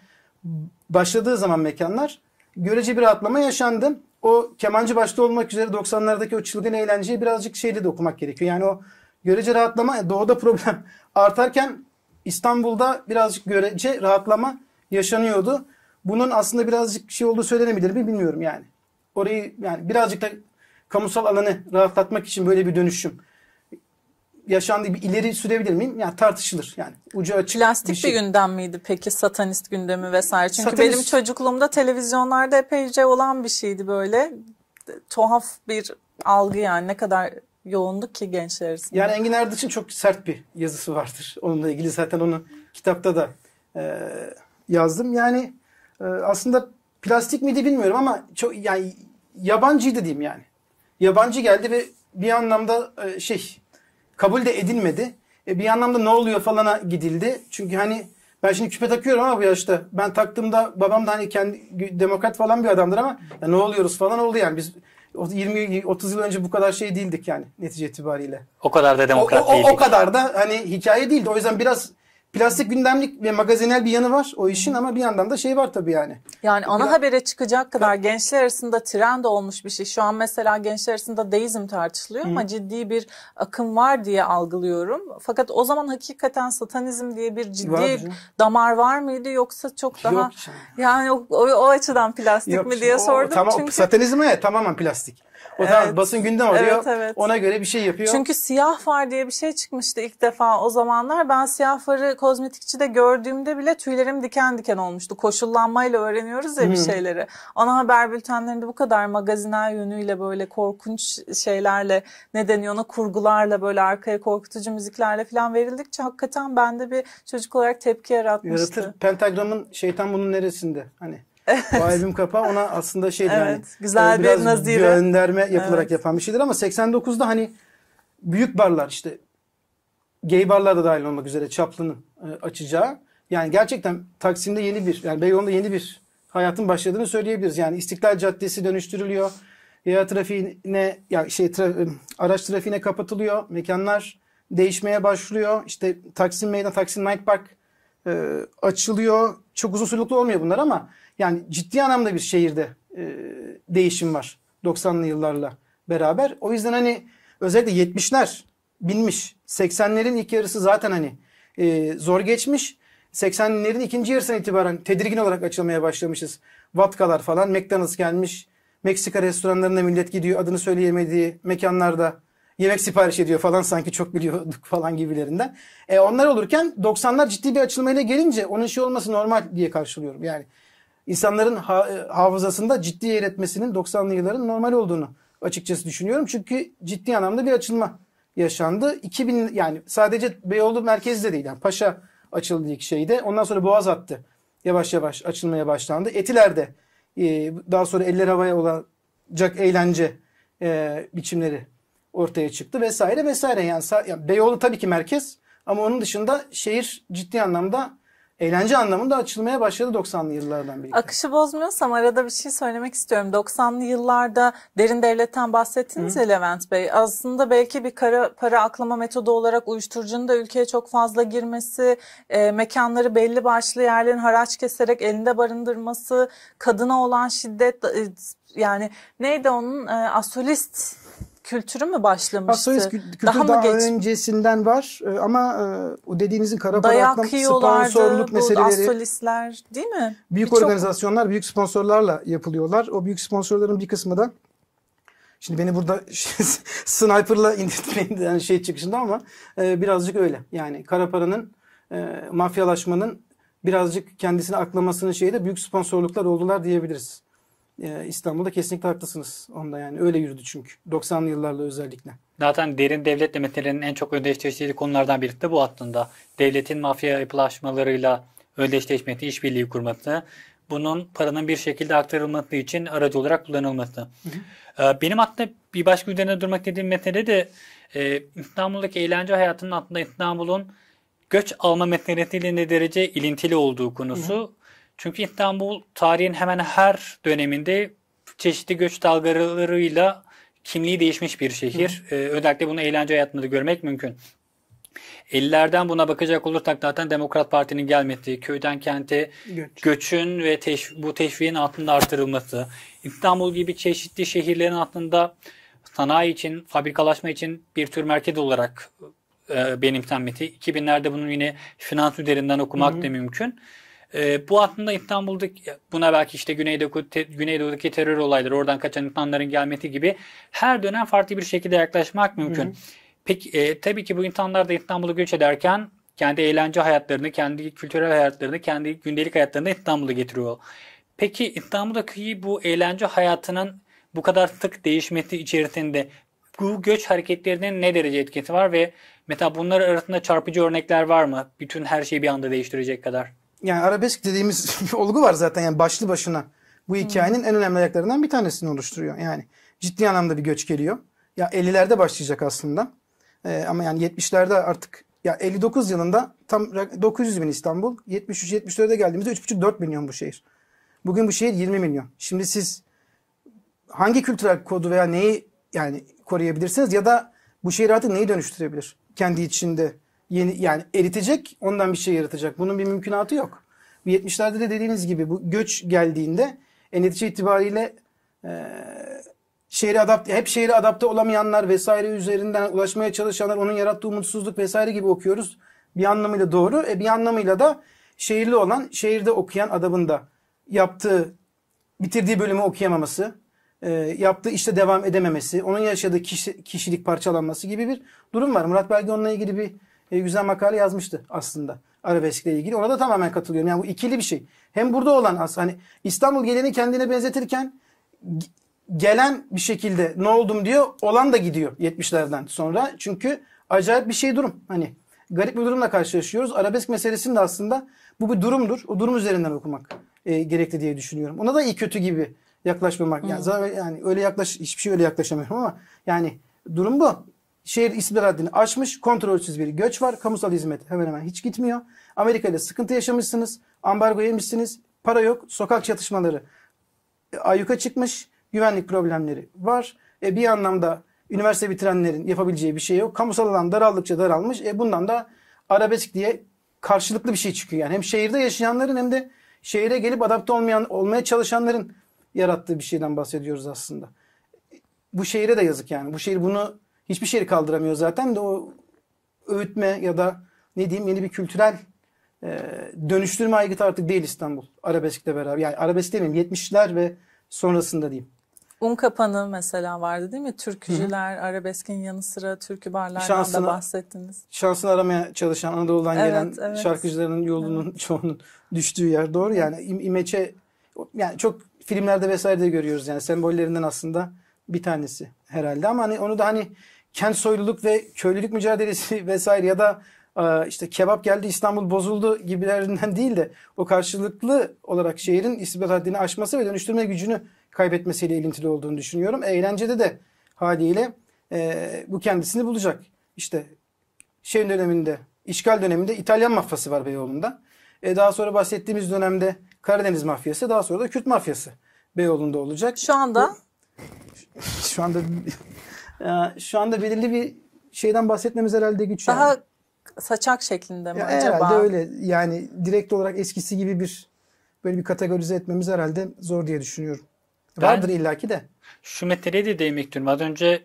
Speaker 3: başladığı zaman mekanlar görece bir atlama yaşandı. O kemancı başta olmak üzere 90'lardaki o çılgın eğlenceyi birazcık şeyle de okumak gerekiyor. Yani o görece rahatlama e, doğuda problem artarken İstanbul'da birazcık görece rahatlama yaşanıyordu. Bunun aslında birazcık şey olduğu söylenebilir mi bilmiyorum yani. Orayı yani birazcık da kamusal alanı rahatlatmak için böyle bir dönüşüm yaşandığı bir ileri sürebilir miyim? Yani tartışılır yani ucu açık Plastik bir, şey.
Speaker 2: bir gündem miydi peki satanist gündemi vesaire? Çünkü satanist... benim çocukluğumda televizyonlarda epeyce olan bir şeydi böyle. Tuhaf bir algı yani ne kadar yoğunluk ki gençler arasında. Yani Engin
Speaker 3: Erdıç'ın çok sert bir yazısı vardır. Onunla ilgili zaten onu kitapta da e, yazdım. Yani e, aslında plastik miydi bilmiyorum ama çok yani yabancıydı diyeyim yani yabancı geldi ve bir anlamda e, şey kabul de edilmedi. E, bir anlamda ne oluyor falana gidildi. Çünkü hani ben şimdi küpe takıyorum ama bu yaşta. Ben taktığımda babam da hani kendi demokrat falan bir adamdır ama ya ne oluyoruz falan oldu yani. Biz 20 30 yıl önce bu kadar şey değildik yani netice itibariyle.
Speaker 1: O kadar da demokrat o, o, değildik. O kadar
Speaker 3: da hani hikaye değildi. O yüzden biraz plastik gündemlik ve magazinel bir yanı var o işin ama bir yandan da şey var tabii yani. Yani ana Pla-
Speaker 2: habere çıkacak kadar gençler arasında trend olmuş bir şey. Şu an mesela gençler arasında deizm tartışılıyor Hı. ama ciddi bir akım var diye algılıyorum. Fakat o zaman hakikaten satanizm diye bir ciddi var damar var mıydı yoksa çok daha Yok. yani o, o, açıdan plastik Yok. mi diye o, sordum. Tamam çünkü...
Speaker 3: satanizme tamamen plastik. O evet. zaman basın gündem arıyor, Evet, evet. Ona göre bir şey yapıyor. Çünkü
Speaker 2: siyah far diye bir şey çıkmıştı ilk defa o zamanlar. Ben siyah farı kozmetikçide gördüğümde bile tüylerim diken diken olmuştu. Koşullanmayla öğreniyoruz ya bir hmm. şeyleri. Ana haber bültenlerinde bu kadar magazinel yönüyle böyle korkunç şeylerle ne deniyor ona kurgularla böyle arkaya korkutucu müziklerle falan verildikçe hakikaten bende bir çocuk olarak tepki yaratmıştı. Yaratır.
Speaker 3: Pentagram'ın şeytan bunun neresinde? Hani Evet. O albüm kapağı ona aslında şey evet, yani güzel e, bir nazire. gönderme yapılarak evet. yapan bir şeydir ama 89'da hani büyük barlar işte gay barlar da dahil olmak üzere Chaplin'ın e, açacağı yani gerçekten Taksim'de yeni bir yani Beyoğlu'nda yeni bir hayatın başladığını söyleyebiliriz. Yani İstiklal Caddesi dönüştürülüyor. Yaya trafiğine ya şey traf, e, araç trafiğine kapatılıyor. Mekanlar değişmeye başlıyor. İşte Taksim Meydan, Taksim Night Park e, açılıyor. Çok uzun soluklu olmuyor bunlar ama yani ciddi anlamda bir şehirde e, değişim var 90'lı yıllarla beraber. O yüzden hani özellikle 70'ler binmiş. 80'lerin ilk yarısı zaten hani e, zor geçmiş. 80'lerin ikinci yarısına itibaren tedirgin olarak açılmaya başlamışız. Vatkalar falan, McDonald's gelmiş. Meksika restoranlarında millet gidiyor adını söyleyemediği mekanlarda yemek sipariş ediyor falan sanki çok biliyorduk falan gibilerinden. E onlar olurken 90'lar ciddi bir açılmayla gelince onun şey olması normal diye karşılıyorum yani insanların e, hafızasında ciddi yer etmesinin 90'lı yılların normal olduğunu açıkçası düşünüyorum. Çünkü ciddi anlamda bir açılma yaşandı. 2000 yani sadece Beyoğlu merkezde de değil yani Paşa açıldı ilk şeyde. Ondan sonra Boğaz attı. Yavaş yavaş açılmaya başlandı. Etiler'de e, daha sonra eller havaya olacak eğlence e, biçimleri ortaya çıktı vesaire vesaire. yani Beyoğlu tabii ki merkez ama onun dışında şehir ciddi anlamda eğlence anlamında açılmaya başladı 90'lı yıllardan beri. Akışı bozmuyorsam arada bir
Speaker 2: şey söylemek istiyorum. 90'lı yıllarda derin devletten bahsettiniz Hı. ya Levent Bey. Aslında belki bir kara, para aklama metodu olarak uyuşturucunun da ülkeye çok fazla girmesi, e, mekanları belli başlı yerlerin haraç keserek elinde barındırması, kadına olan şiddet, e, yani neydi onun e, asolist kültürü mü başlamıştı? Sosyalist kültür daha, daha geç...
Speaker 3: öncesinden var e, ama e, o dediğinizin kara Dayak sponsorluk meseleleri.
Speaker 2: Asolistler değil mi? Büyük bir
Speaker 3: organizasyonlar çok... büyük sponsorlarla yapılıyorlar. O büyük sponsorların bir kısmı da Şimdi beni burada sniperla indirtmeyin yani şey çıkışında ama e, birazcık öyle. Yani kara paranın, e, mafyalaşmanın birazcık kendisini aklamasının şeyi de büyük sponsorluklar oldular diyebiliriz. Ee, İstanbul'da kesinlikle haklısınız. Onda yani öyle yürüdü çünkü. 90'lı yıllarla özellikle.
Speaker 1: Zaten derin devlet demetlerinin en çok ödeşleştiği konulardan biri de bu aslında. Devletin mafya yapılaşmalarıyla ödeşleşmesi, işbirliği kurması, bunun paranın bir şekilde aktarılması için aracı olarak kullanılması. Hı
Speaker 2: hı.
Speaker 1: Ee, benim hatta bir başka üzerine durmak dediğim mesele de e, İstanbul'daki eğlence hayatının altında İstanbul'un göç alma meselesiyle ne derece ilintili olduğu konusu. Hı hı. Çünkü İstanbul tarihin hemen her döneminde çeşitli göç dalgalarıyla kimliği değişmiş bir şehir. Hı. Ee, özellikle bunu eğlence hayatında da görmek mümkün. 50'lerden buna bakacak olursak zaten Demokrat Parti'nin gelmediği, köyden kente Göç. göçün ve teş, bu teşviğin altında artırılması, İstanbul gibi çeşitli şehirlerin altında sanayi için, fabrikalaşma için bir tür merkez olarak e, benimsenmesi. 2000'lerde bunun yine finans üzerinden okumak Hı-hı. da mümkün. E, bu aslında İstanbul'daki buna belki işte Güneydoğu, te, Güneydoğu'daki terör olayları, oradan kaçan insanların gelmesi gibi her dönem farklı bir şekilde yaklaşmak mümkün. Hı hı. Peki e, tabii ki bu insanlar da İstanbul'a göç ederken kendi eğlence hayatlarını, kendi kültürel hayatlarını, kendi gündelik hayatlarını İstanbul'a getiriyor. Peki İstanbul'daki bu eğlence hayatının bu kadar sık değişmesi içerisinde bu göç hareketlerinin ne derece etkisi var ve mesela bunlar arasında çarpıcı örnekler var mı? Bütün her şeyi bir anda değiştirecek kadar
Speaker 3: yani arabesk dediğimiz bir olgu var zaten yani başlı başına bu hmm. hikayenin en önemli ayaklarından bir tanesini oluşturuyor. Yani ciddi anlamda bir göç geliyor. Ya 50'lerde başlayacak aslında. Ee, ama yani 70'lerde artık ya 59 yılında tam 900 bin İstanbul, 73-74'e geldiğimizde 3,5-4 milyon bu şehir. Bugün bu şehir 20 milyon. Şimdi siz hangi kültürel kodu veya neyi yani koruyabilirsiniz ya da bu şehir artık neyi dönüştürebilir kendi içinde? yeni yani eritecek ondan bir şey yaratacak. Bunun bir mümkünatı yok. 70'lerde de dediğiniz gibi bu göç geldiğinde e, netice itibariyle e, şehri adapte, hep şehri adapte olamayanlar vesaire üzerinden ulaşmaya çalışanlar onun yarattığı umutsuzluk vesaire gibi okuyoruz. Bir anlamıyla doğru. E, bir anlamıyla da şehirli olan şehirde okuyan da yaptığı bitirdiği bölümü okuyamaması, e, yaptığı işte devam edememesi, onun yaşadığı kişi, kişilik parçalanması gibi bir durum var. Murat Belge onunla ilgili bir e, güzel makale yazmıştı aslında arabeskle ilgili. Ona da tamamen katılıyorum. Yani bu ikili bir şey. Hem burada olan as hani İstanbul geleni kendine benzetirken gelen bir şekilde ne oldum diyor. Olan da gidiyor 70'lerden sonra. Çünkü acayip bir şey durum. Hani garip bir durumla karşılaşıyoruz. Arabesk meselesini de aslında bu bir durumdur. O durum üzerinden okumak e, gerekli diye düşünüyorum. Ona da iyi kötü gibi yaklaşmamak. Yani, yani öyle yaklaş hiçbir şey öyle yaklaşamıyorum ama yani durum bu. Şehir istikrar haddini aşmış, kontrolsüz bir göç var. Kamusal hizmet hemen hemen hiç gitmiyor. Amerika ile sıkıntı yaşamışsınız, ambargo yemişsiniz, para yok, sokak çatışmaları e, ayyuka çıkmış, güvenlik problemleri var. E, bir anlamda üniversite bitirenlerin yapabileceği bir şey yok. Kamusal alan daraldıkça daralmış. E, bundan da arabesk diye karşılıklı bir şey çıkıyor. Yani hem şehirde yaşayanların hem de şehire gelip adapte olmayan olmaya çalışanların yarattığı bir şeyden bahsediyoruz aslında. Bu şehire de yazık yani. Bu şehir bunu hiçbir şeyi kaldıramıyor zaten de o öğütme ya da ne diyeyim yeni bir kültürel e, dönüştürme aygıtı artık değil İstanbul arabeskle beraber. Yani arabesk demeyeyim 70'ler ve sonrasında diyeyim.
Speaker 2: Un kapanı mesela vardı değil mi? Türkücüler, Hı-hı. arabeskin yanı sıra türkü barlardan şansını, da bahsettiniz.
Speaker 3: Şansını aramaya çalışan Anadolu'dan evet, gelen evet. şarkıcıların yolunun evet. çoğunun düştüğü yer doğru. Yani im- imeçe yani çok filmlerde vesaire de görüyoruz yani sembollerinden aslında bir tanesi herhalde ama hani onu da hani kent soyluluk ve köylülük mücadelesi vesaire ya da e, işte kebap geldi İstanbul bozuldu gibilerinden değil de o karşılıklı olarak şehrin istibdat haddini aşması ve dönüştürme gücünü kaybetmesiyle ilintili olduğunu düşünüyorum. Eğlencede de haliyle e, bu kendisini bulacak. İşte şeyin döneminde, işgal döneminde İtalyan mafyası var Beyoğlu'nda. E, daha sonra bahsettiğimiz dönemde Karadeniz mafyası, daha sonra da Kürt mafyası Beyoğlu'nda olacak. Şu anda? Şu anda ee, şu anda belirli bir şeyden bahsetmemiz herhalde güç. Daha yani. saçak şeklinde mi ya acaba? Herhalde öyle. Yani direkt olarak eskisi gibi bir böyle bir kategorize etmemiz herhalde zor diye düşünüyorum. Ben, Vardır illaki de.
Speaker 1: Şu meseleye de değinmek istiyorum. Az önce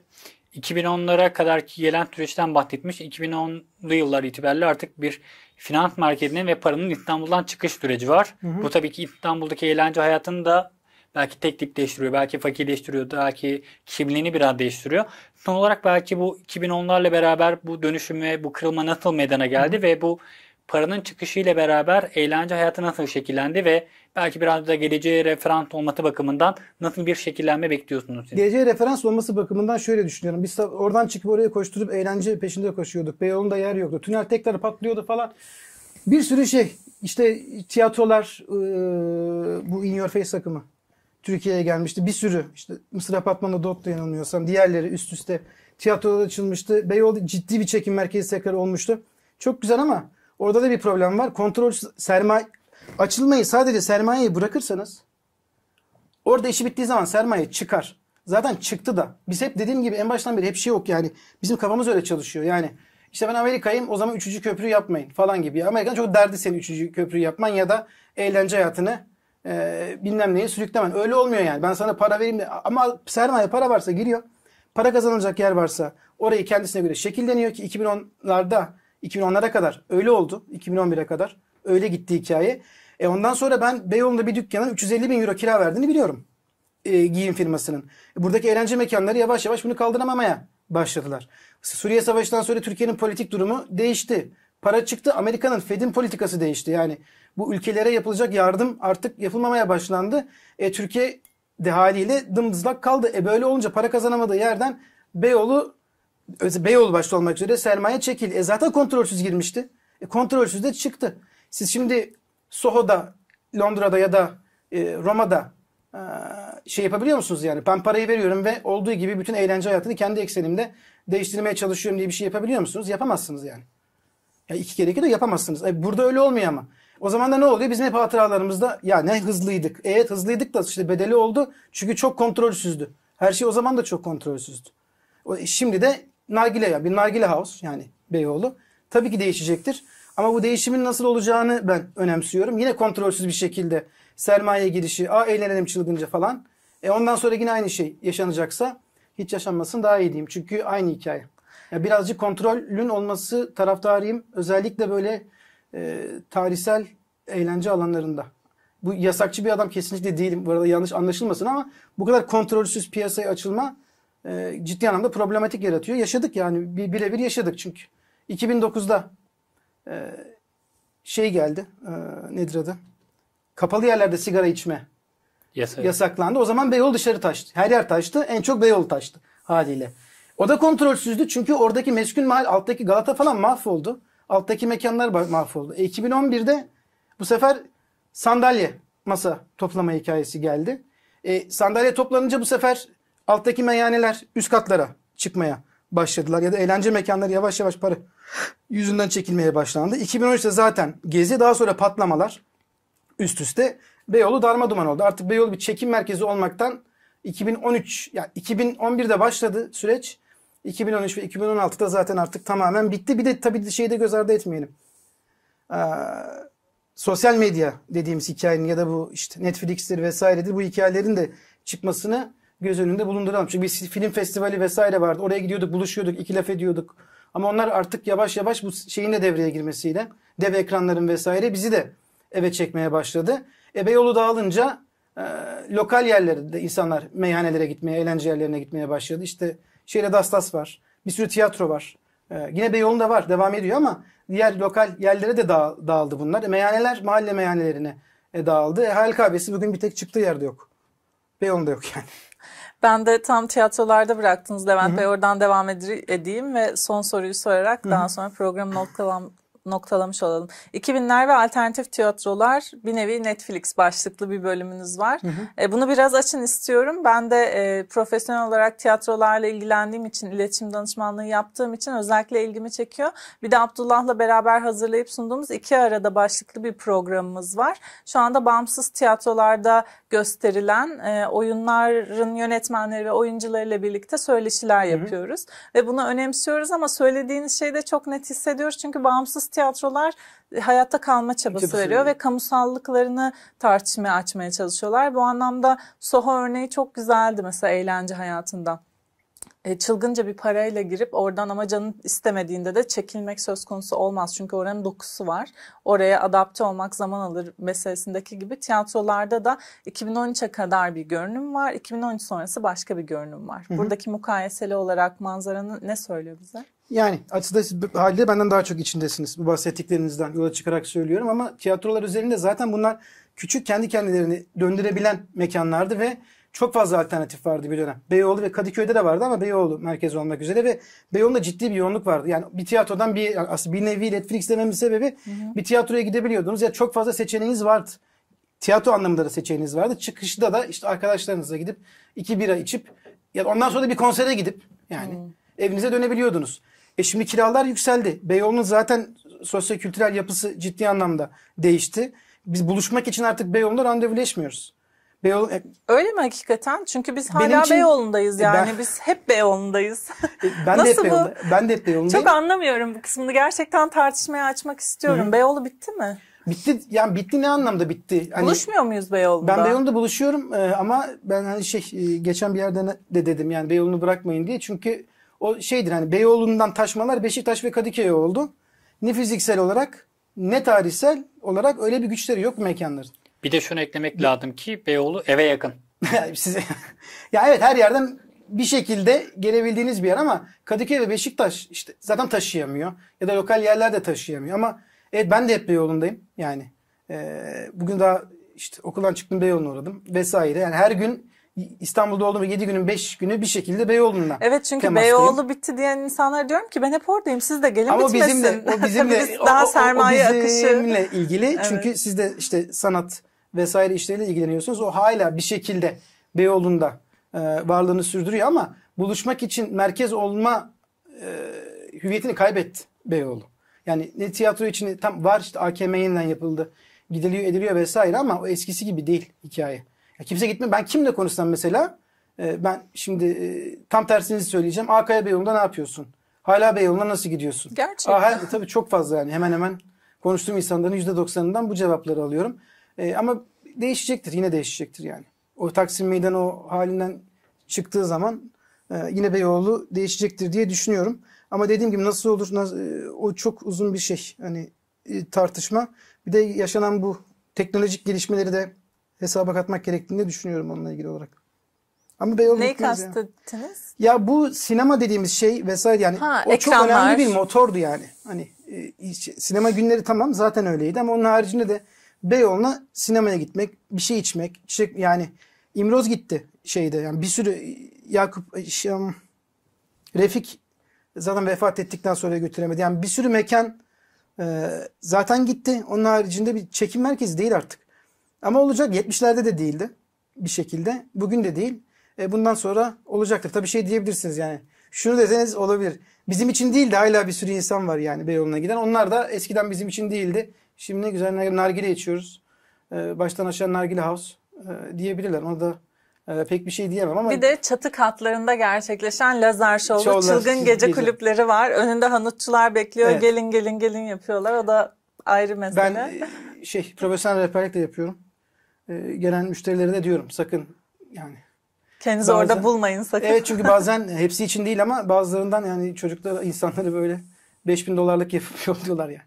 Speaker 1: 2010'lara kadar ki gelen süreçten bahsetmiş. 2010'lu yıllar itibariyle artık bir finans marketinin ve paranın İstanbul'dan çıkış süreci var. Hı hı. Bu tabii ki İstanbul'daki eğlence hayatını da Belki teknik değiştiriyor, belki fakirleştiriyor, belki kimliğini biraz değiştiriyor. Son olarak belki bu 2010'larla beraber bu dönüşüm ve bu kırılma nasıl meydana geldi Hı. ve bu paranın çıkışıyla beraber eğlence hayatı nasıl şekillendi ve belki biraz da geleceğe referans olması bakımından nasıl bir şekillenme bekliyorsunuz siz?
Speaker 3: Geleceğe referans olması bakımından şöyle düşünüyorum. Biz oradan çıkıp oraya koşturup eğlence peşinde koşuyorduk. Beyoğlu'nda yer yoktu. Tünel tekrar patlıyordu falan. Bir sürü şey. işte tiyatrolar, ıı, bu In Your Face akımı. Türkiye'ye gelmişti. Bir sürü işte Mısır Apartmanı Dot'ta yanılmıyorsam diğerleri üst üste tiyatroda açılmıştı. Beyoğlu ciddi bir çekim merkezi tekrar olmuştu. Çok güzel ama orada da bir problem var. Kontrol sermaye açılmayı sadece sermayeyi bırakırsanız orada işi bittiği zaman sermaye çıkar. Zaten çıktı da. Biz hep dediğim gibi en baştan beri hep şey yok yani. Bizim kafamız öyle çalışıyor yani. İşte ben Amerika'yım o zaman üçüncü köprü yapmayın falan gibi. Amerika'nın çok derdi senin üçüncü köprü yapman ya da eğlence hayatını e, bilmem neye sürüklemen. Öyle olmuyor yani. Ben sana para vereyim de ama sermaye para varsa giriyor. Para kazanılacak yer varsa orayı kendisine göre şekilleniyor ki 2010'larda 2010'lara kadar öyle oldu. 2011'e kadar öyle gitti hikaye. E ondan sonra ben Beyoğlu'nda bir dükkanın 350 bin euro kira verdiğini biliyorum. E, giyim firmasının. E, buradaki eğlence mekanları yavaş yavaş bunu kaldıramamaya başladılar. Suriye Savaşı'ndan sonra Türkiye'nin politik durumu değişti para çıktı. Amerika'nın Fed'in politikası değişti. Yani bu ülkelere yapılacak yardım artık yapılmamaya başlandı. E, Türkiye de haliyle dımdızlak kaldı. E böyle olunca para kazanamadığı yerden Beyoğlu Beyoğlu başta olmak üzere sermaye çekil. E zaten kontrolsüz girmişti. E kontrolsüz de çıktı. Siz şimdi Soho'da, Londra'da ya da e, Roma'da e, şey yapabiliyor musunuz yani? Ben parayı veriyorum ve olduğu gibi bütün eğlence hayatını kendi eksenimde değiştirmeye çalışıyorum diye bir şey yapabiliyor musunuz? Yapamazsınız yani. Ya iki kere iki de yapamazsınız. E burada öyle olmuyor ama. O zaman da ne oluyor? Bizim hep hatıralarımızda ya ne hızlıydık. E, evet hızlıydık da işte bedeli oldu. Çünkü çok kontrolsüzdü. Her şey o zaman da çok kontrolsüzdü. E, şimdi de nargile ya bir nargile house yani Beyoğlu. Tabii ki değişecektir. Ama bu değişimin nasıl olacağını ben önemsiyorum. Yine kontrolsüz bir şekilde sermaye girişi, a eğlenelim çılgınca falan. E ondan sonra yine aynı şey yaşanacaksa hiç yaşanmasın daha iyi diyeyim. Çünkü aynı hikaye. Ya birazcık kontrolün olması taraftarıyım. Özellikle böyle e, tarihsel eğlence alanlarında. Bu yasakçı bir adam kesinlikle değilim. Bu arada yanlış anlaşılmasın ama bu kadar kontrolsüz piyasaya açılma e, ciddi anlamda problematik yaratıyor. Yaşadık yani bir, birebir yaşadık çünkü. 2009'da e, şey geldi e, nedir adı? Kapalı yerlerde sigara içme
Speaker 1: Yasak. yasaklandı.
Speaker 3: O zaman Beyoğlu dışarı taştı. Her yer taştı. En çok Beyoğlu taştı haliyle. O da kontrolsüzdü çünkü oradaki meskun mahal alttaki Galata falan mahvoldu. Alttaki mekanlar mahvoldu. E, 2011'de bu sefer sandalye masa toplama hikayesi geldi. E, sandalye toplanınca bu sefer alttaki meyhaneler üst katlara çıkmaya başladılar. Ya da eğlence mekanları yavaş yavaş para yüzünden çekilmeye başlandı. 2013'te zaten gezi daha sonra patlamalar üst üste Beyoğlu darma duman oldu. Artık Beyoğlu bir çekim merkezi olmaktan 2013 ya yani 2011'de başladı süreç. 2013 ve 2016'da zaten artık tamamen bitti. Bir de tabii şeyi de göz ardı etmeyelim. Ee, sosyal medya dediğimiz hikayenin ya da bu işte Netflix'tir vesairedir bu hikayelerin de çıkmasını göz önünde bulunduralım. Çünkü bir film festivali vesaire vardı. Oraya gidiyorduk, buluşuyorduk, iki laf ediyorduk. Ama onlar artık yavaş yavaş bu şeyin de devreye girmesiyle dev ekranların vesaire bizi de eve çekmeye başladı. yolu dağılınca e, lokal yerlerde insanlar meyhanelere gitmeye, eğlence yerlerine gitmeye başladı. İşte Şehre Dastas var. Bir sürü tiyatro var. Ee, yine da var. Devam ediyor ama diğer lokal yerlere de dağı, dağıldı bunlar. E, meyhaneler mahalle meyhanelerine e, dağıldı. E, Halk abisi bugün bir tek çıktığı yerde yok. Beyoğlu'nda yok yani.
Speaker 2: Ben de tam tiyatrolarda bıraktınız Levent Hı-hı. Bey. Oradan devam edeyim ve son soruyu sorarak Hı-hı. daha sonra programı noktalam noktalamış olalım. 2000'ler ve alternatif tiyatrolar bir nevi Netflix başlıklı bir bölümünüz var. Hı hı. E, bunu biraz açın istiyorum. Ben de e, profesyonel olarak tiyatrolarla ilgilendiğim için, iletişim danışmanlığı yaptığım için özellikle ilgimi çekiyor. Bir de Abdullah'la beraber hazırlayıp sunduğumuz iki arada başlıklı bir programımız var. Şu anda bağımsız tiyatrolarda gösterilen e, oyunların yönetmenleri ve oyuncularıyla birlikte söyleşiler yapıyoruz. Hı hı. Ve bunu önemsiyoruz ama söylediğiniz şeyi de çok net hissediyoruz. Çünkü bağımsız tiyatrolar e, hayatta kalma çabası Çabası veriyor ve kamusallıklarını tartışmaya açmaya çalışıyorlar. Bu anlamda Soho örneği çok güzeldi mesela eğlence hayatında e, çılgınca bir parayla girip oradan ama canın istemediğinde de çekilmek söz konusu olmaz. Çünkü oranın dokusu var. Oraya adapte olmak zaman alır meselesindeki gibi tiyatrolarda da 2013'e kadar bir görünüm var. 2013 sonrası başka bir görünüm var. Hı hı. Buradaki mukayeseli olarak manzaranın ne söylüyor bize?
Speaker 3: Yani aslında halde benden daha çok içindesiniz bu bahsettiklerinizden yola çıkarak söylüyorum ama tiyatrolar üzerinde zaten bunlar küçük kendi kendilerini döndürebilen mekanlardı ve çok fazla alternatif vardı bir dönem. Beyoğlu ve Kadıköy'de de vardı ama Beyoğlu merkez olmak üzere ve Beyoğlu'nda ciddi bir yoğunluk vardı. Yani bir tiyatrodan bir aslında bir nevi Netflix dememin sebebi hı hı. bir tiyatroya gidebiliyordunuz ya yani çok fazla seçeneğiniz vardı. Tiyatro anlamında da seçeneğiniz vardı. Çıkışta da işte arkadaşlarınızla gidip iki bira içip ya yani ondan sonra da bir konsere gidip yani hı. evinize dönebiliyordunuz. E şimdi kiralar yükseldi. Beyoğlu'nun zaten sosyo-kültürel yapısı ciddi anlamda değişti. Biz buluşmak için artık Beyoğlu'nda randevuleşmiyoruz. Beyoğlu... E, Öyle mi hakikaten? Çünkü biz hala Benim için... Beyoğlu'ndayız e yani. Ben...
Speaker 2: Biz hep Beyoğlu'ndayız. E
Speaker 3: ben Nasıl de hep Beyoğlu'nda... bu? Ben de hep Beyoğlu'ndayım. Çok
Speaker 2: anlamıyorum bu kısmını. Gerçekten tartışmaya açmak istiyorum. Hı-hı.
Speaker 3: Beyoğlu bitti mi? Bitti. Yani bitti ne anlamda bitti? Hani, Buluşmuyor muyuz Beyoğlu'nda? Ben Beyoğlu'nda buluşuyorum ama ben hani şey geçen bir yerden de dedim yani Beyoğlu'nu bırakmayın diye. Çünkü o şeydir hani Beyoğlu'ndan taşmalar Beşiktaş ve Kadıköy oldu. Ne fiziksel olarak ne tarihsel olarak öyle bir güçleri yok bu mekanların.
Speaker 1: Bir de şunu eklemek lazım ki Beyoğlu eve yakın.
Speaker 3: Size ya evet her yerden bir şekilde gelebildiğiniz bir yer ama Kadıköy ve Beşiktaş işte zaten taşıyamıyor ya da lokal yerler de taşıyamıyor ama evet ben de hep Beyoğlu'ndayım yani. E, bugün daha işte okuldan çıktım Beyoğlu'na uğradım vesaire. Yani her gün İstanbul'da olduğum 7 günün 5 günü bir şekilde Beyoğlu'na Evet çünkü Beyoğlu
Speaker 2: bitti diyen insanlar diyorum ki ben hep oradayım siz de gelin Ama bitmesin. Bizim de, o bizimle, daha o, o, sermaye o bizimle
Speaker 3: akışı. ilgili evet. çünkü siz de işte sanat vesaire işleriyle ilgileniyorsunuz. O hala bir şekilde Beyoğlu'nda e, varlığını sürdürüyor ama buluşmak için merkez olma e, hüviyetini kaybetti Beyoğlu. Yani ne tiyatro için tam var işte AKM yeniden yapıldı. Gidiliyor ediliyor vesaire ama o eskisi gibi değil hikaye. Ya kimse gitmiyor. Ben kimle konuşsam mesela e, ben şimdi e, tam tersini söyleyeceğim. Akaya Beyoğlu'nda ne yapıyorsun? Hala Beyoğlu'na nasıl gidiyorsun? Gerçekten. Aa, tabii çok fazla yani hemen hemen konuştuğum insanların %90'ından bu cevapları alıyorum. E, ama değişecektir yine değişecektir yani. O Taksim Meydanı o halinden çıktığı zaman e, yine Beyoğlu değişecektir diye düşünüyorum. Ama dediğim gibi nasıl olur nasıl, e, o çok uzun bir şey hani e, tartışma. Bir de yaşanan bu teknolojik gelişmeleri de hesaba katmak gerektiğini düşünüyorum onunla ilgili olarak. Ama Beyoğlu Neyi kastettiniz? Ya. ya bu sinema dediğimiz şey vesaire yani ha, o ekranlar. çok önemli bir motordu yani. Hani e, sinema günleri tamam zaten öyleydi ama onun haricinde de Beyoğlu'na sinemaya gitmek, bir şey içmek, çiçek yani İmroz gitti şeyde yani bir sürü e, Yakup e, şam, Refik zaten vefat ettikten sonra götüremedi. Yani bir sürü mekan e, zaten gitti. Onun haricinde bir çekim merkezi değil artık. Ama olacak 70'lerde de değildi bir şekilde. Bugün de değil. E, bundan sonra olacaktır. Tabii şey diyebilirsiniz yani. Şunu deseniz olabilir. Bizim için değil de hala bir sürü insan var yani Beyoğlu'na giden. Onlar da eskiden bizim için değildi. Şimdi ne güzel nargile içiyoruz. E, baştan aşağı nargile house e, diyebilirler. Ona da ee, pek bir şey diyemem ama. Bir
Speaker 2: de çatı katlarında gerçekleşen lazer şovu, Şovlar, çılgın gece, gece kulüpleri var. Önünde hanutçular bekliyor. Evet. Gelin gelin gelin yapıyorlar. O da ayrı mesele. Ben
Speaker 3: e, şey profesyonel rehberlik de yapıyorum. Ee, gelen müşterilerine diyorum sakın
Speaker 2: yani. Kendinizi bazen, orada bulmayın
Speaker 3: sakın. Evet çünkü bazen hepsi için değil ama bazılarından yani çocuklar insanları böyle 5000 dolarlık yapıp yolluyorlar yani.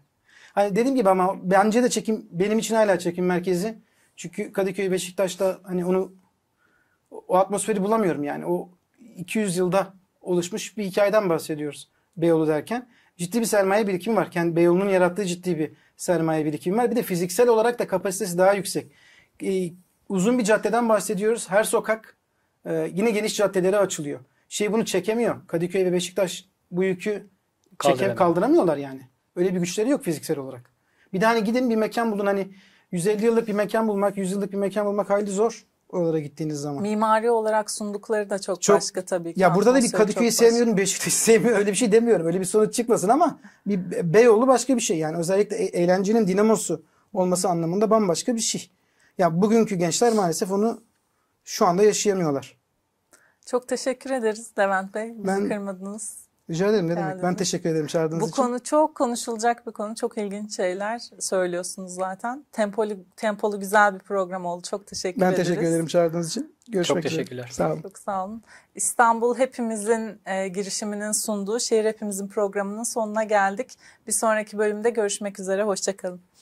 Speaker 3: Hani dediğim gibi ama bence de çekim benim için hala çekim merkezi. Çünkü Kadıköy Beşiktaş'ta hani onu o atmosferi bulamıyorum yani. O 200 yılda oluşmuş bir hikayeden bahsediyoruz Beyoğlu derken. Ciddi bir sermaye birikimi var. Yani Beyoğlu'nun yarattığı ciddi bir sermaye birikimi var. Bir de fiziksel olarak da kapasitesi daha yüksek e, uzun bir caddeden bahsediyoruz. Her sokak e, yine geniş caddelere açılıyor. Şey bunu çekemiyor. Kadıköy ve Beşiktaş bu yükü çekem kaldıramıyorlar yani. Öyle bir güçleri yok fiziksel olarak. Bir de hani gidin bir mekan bulun hani 150 yıllık bir mekan bulmak, 100 yıllık bir mekan bulmak hayli zor oralara gittiğiniz zaman. Mimari
Speaker 2: olarak sundukları da çok, çok başka tabii ki. Ya burada da bir Kadıköy'ü sevmiyorum,
Speaker 3: Beşiktaş'ı sevmiyorum öyle bir şey demiyorum. Öyle bir sonuç çıkmasın ama bir Beyoğlu başka bir şey. Yani özellikle e- eğlencenin dinamosu olması anlamında bambaşka bir şey. Ya bugünkü gençler maalesef onu şu anda yaşayamıyorlar.
Speaker 2: Çok teşekkür ederiz Levent Bey. Bizi ben, kırmadınız.
Speaker 3: Rica ederim ne Geldiniz. demek. Ben teşekkür ederim çağırdığınız Bu için.
Speaker 2: Bu konu çok konuşulacak bir konu. Çok ilginç şeyler söylüyorsunuz zaten. Tempolu, tempolu güzel bir program oldu. Çok teşekkür ben ederiz. Ben teşekkür
Speaker 3: ederim çağırdığınız için. Görüşmek çok teşekkürler. Sağ olun. Çok
Speaker 2: sağ olun. İstanbul Hepimizin e, girişiminin sunduğu Şehir Hepimizin programının sonuna geldik. Bir sonraki bölümde görüşmek üzere. Hoşçakalın.